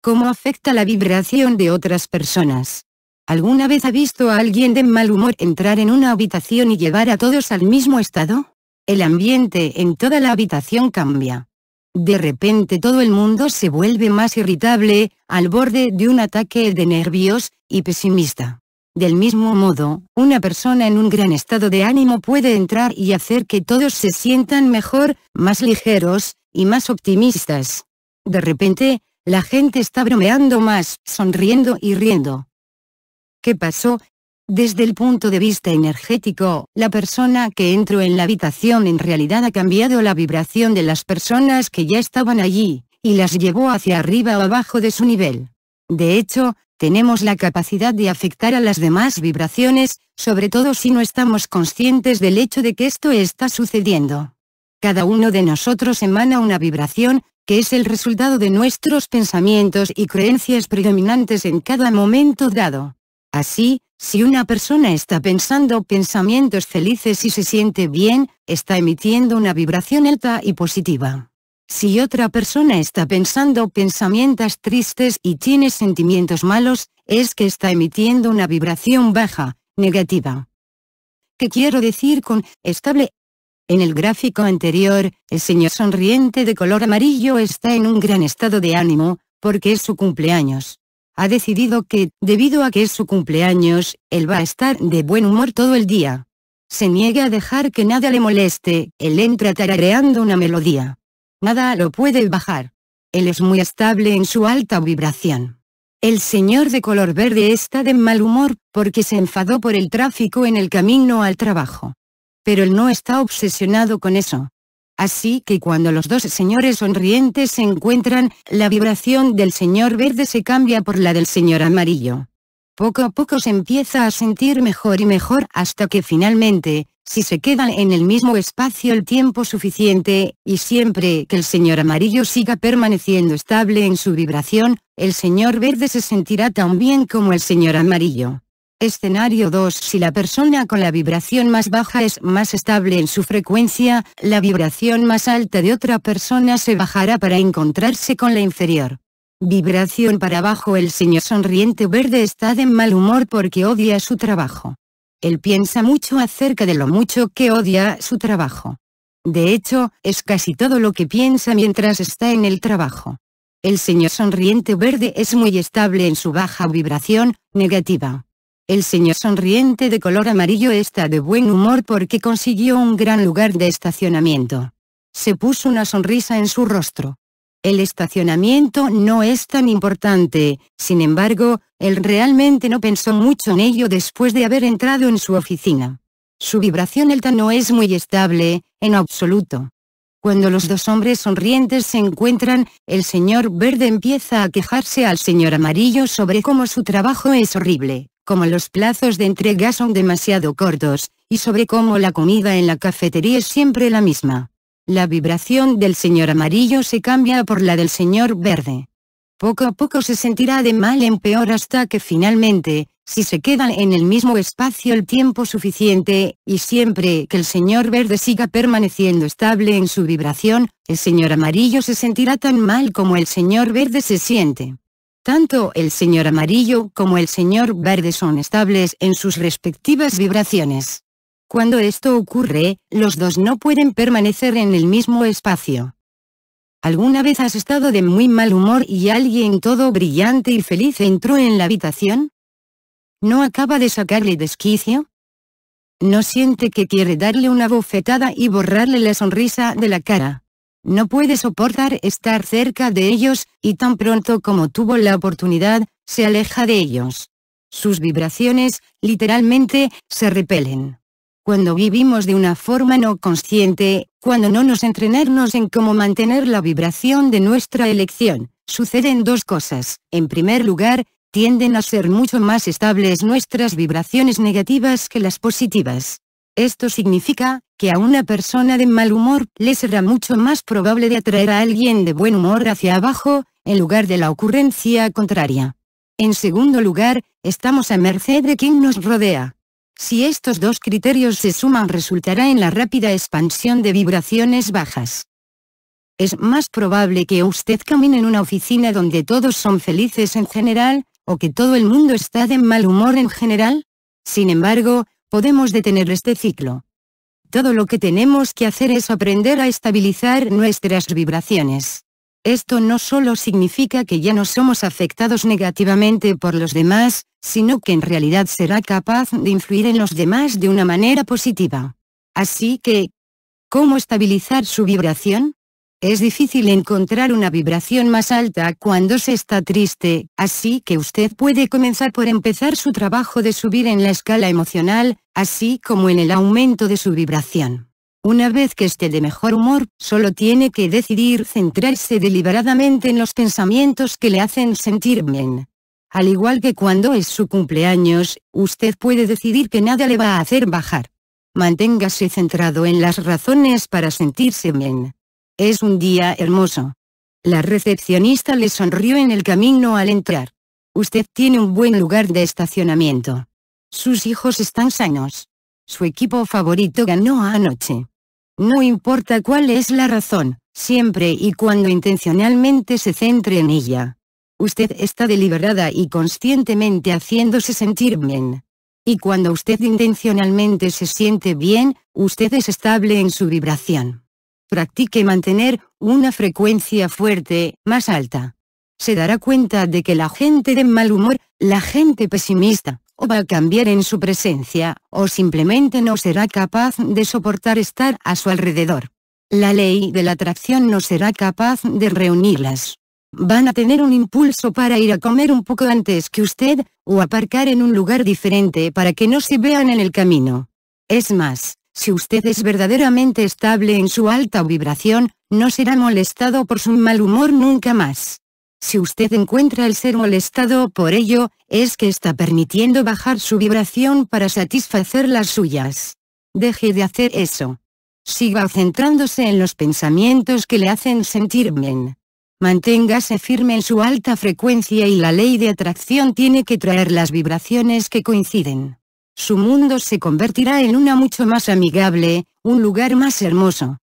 cómo afecta la vibración de otras personas. ¿Alguna vez ha visto a alguien de mal humor entrar en una habitación y llevar a todos al mismo estado? El ambiente en toda la habitación cambia. De repente todo el mundo se vuelve más irritable, al borde de un ataque de nervios, y pesimista. Del mismo modo, una persona en un gran estado de ánimo puede entrar y hacer que todos se sientan mejor, más ligeros, y más optimistas. De repente, la gente está bromeando más, sonriendo y riendo. ¿Qué pasó? Desde el punto de vista energético, la persona que entró en la habitación en realidad ha cambiado la vibración de las personas que ya estaban allí, y las llevó hacia arriba o abajo de su nivel. De hecho, tenemos la capacidad de afectar a las demás vibraciones, sobre todo si no estamos conscientes del hecho de que esto está sucediendo. Cada uno de nosotros emana una vibración, que es el resultado de nuestros pensamientos y creencias predominantes en cada momento dado. Así, si una persona está pensando pensamientos felices y se siente bien, está emitiendo una vibración alta y positiva. Si otra persona está pensando pensamientos tristes y tiene sentimientos malos, es que está emitiendo una vibración baja, negativa. ¿Qué quiero decir con estable en el gráfico anterior, el señor sonriente de color amarillo está en un gran estado de ánimo, porque es su cumpleaños. Ha decidido que, debido a que es su cumpleaños, él va a estar de buen humor todo el día. Se niega a dejar que nada le moleste, él entra tarareando una melodía. Nada lo puede bajar. Él es muy estable en su alta vibración. El señor de color verde está de mal humor, porque se enfadó por el tráfico en el camino al trabajo pero él no está obsesionado con eso. Así que cuando los dos señores sonrientes se encuentran, la vibración del señor verde se cambia por la del señor amarillo. Poco a poco se empieza a sentir mejor y mejor hasta que finalmente, si se quedan en el mismo espacio el tiempo suficiente, y siempre que el señor amarillo siga permaneciendo estable en su vibración, el señor verde se sentirá tan bien como el señor amarillo. Escenario 2. Si la persona con la vibración más baja es más estable en su frecuencia, la vibración más alta de otra persona se bajará para encontrarse con la inferior. Vibración para abajo El señor sonriente verde está de mal humor porque odia su trabajo. Él piensa mucho acerca de lo mucho que odia su trabajo. De hecho, es casi todo lo que piensa mientras está en el trabajo. El señor sonriente verde es muy estable en su baja vibración, negativa. El señor sonriente de color amarillo está de buen humor porque consiguió un gran lugar de estacionamiento. Se puso una sonrisa en su rostro. El estacionamiento no es tan importante, sin embargo, él realmente no pensó mucho en ello después de haber entrado en su oficina. Su vibración alta no es muy estable, en absoluto. Cuando los dos hombres sonrientes se encuentran, el señor verde empieza a quejarse al señor amarillo sobre cómo su trabajo es horrible como los plazos de entrega son demasiado cortos, y sobre cómo la comida en la cafetería es siempre la misma. La vibración del señor amarillo se cambia por la del señor verde. Poco a poco se sentirá de mal en peor hasta que finalmente, si se quedan en el mismo espacio el tiempo suficiente, y siempre que el señor verde siga permaneciendo estable en su vibración, el señor amarillo se sentirá tan mal como el señor verde se siente. Tanto el señor amarillo como el señor verde son estables en sus respectivas vibraciones. Cuando esto ocurre, los dos no pueden permanecer en el mismo espacio. ¿Alguna vez has estado de muy mal humor y alguien todo brillante y feliz entró en la habitación? ¿No acaba de sacarle desquicio? ¿No siente que quiere darle una bofetada y borrarle la sonrisa de la cara? No puede soportar estar cerca de ellos, y tan pronto como tuvo la oportunidad, se aleja de ellos. Sus vibraciones, literalmente, se repelen. Cuando vivimos de una forma no consciente, cuando no nos entrenamos en cómo mantener la vibración de nuestra elección, suceden dos cosas. En primer lugar, tienden a ser mucho más estables nuestras vibraciones negativas que las positivas. Esto significa, que a una persona de mal humor le será mucho más probable de atraer a alguien de buen humor hacia abajo, en lugar de la ocurrencia contraria. En segundo lugar, estamos a merced de quien nos rodea. Si estos dos criterios se suman resultará en la rápida expansión de vibraciones bajas. Es más probable que usted camine en una oficina donde todos son felices en general, o que todo el mundo está de mal humor en general. Sin embargo, podemos detener este ciclo todo lo que tenemos que hacer es aprender a estabilizar nuestras vibraciones. Esto no solo significa que ya no somos afectados negativamente por los demás, sino que en realidad será capaz de influir en los demás de una manera positiva. Así que, ¿cómo estabilizar su vibración? Es difícil encontrar una vibración más alta cuando se está triste, así que usted puede comenzar por empezar su trabajo de subir en la escala emocional, así como en el aumento de su vibración. Una vez que esté de mejor humor, solo tiene que decidir centrarse deliberadamente en los pensamientos que le hacen sentir bien. Al igual que cuando es su cumpleaños, usted puede decidir que nada le va a hacer bajar. Manténgase centrado en las razones para sentirse bien. Es un día hermoso. La recepcionista le sonrió en el camino al entrar. Usted tiene un buen lugar de estacionamiento. Sus hijos están sanos. Su equipo favorito ganó anoche. No importa cuál es la razón, siempre y cuando intencionalmente se centre en ella. Usted está deliberada y conscientemente haciéndose sentir bien. Y cuando usted intencionalmente se siente bien, usted es estable en su vibración practique mantener una frecuencia fuerte, más alta. Se dará cuenta de que la gente de mal humor, la gente pesimista, o va a cambiar en su presencia, o simplemente no será capaz de soportar estar a su alrededor. La ley de la atracción no será capaz de reunirlas. Van a tener un impulso para ir a comer un poco antes que usted, o aparcar en un lugar diferente para que no se vean en el camino. Es más, si usted es verdaderamente estable en su alta vibración, no será molestado por su mal humor nunca más. Si usted encuentra el ser molestado por ello, es que está permitiendo bajar su vibración para satisfacer las suyas. Deje de hacer eso. Siga centrándose en los pensamientos que le hacen sentir bien. Manténgase firme en su alta frecuencia y la ley de atracción tiene que traer las vibraciones que coinciden su mundo se convertirá en una mucho más amigable, un lugar más hermoso.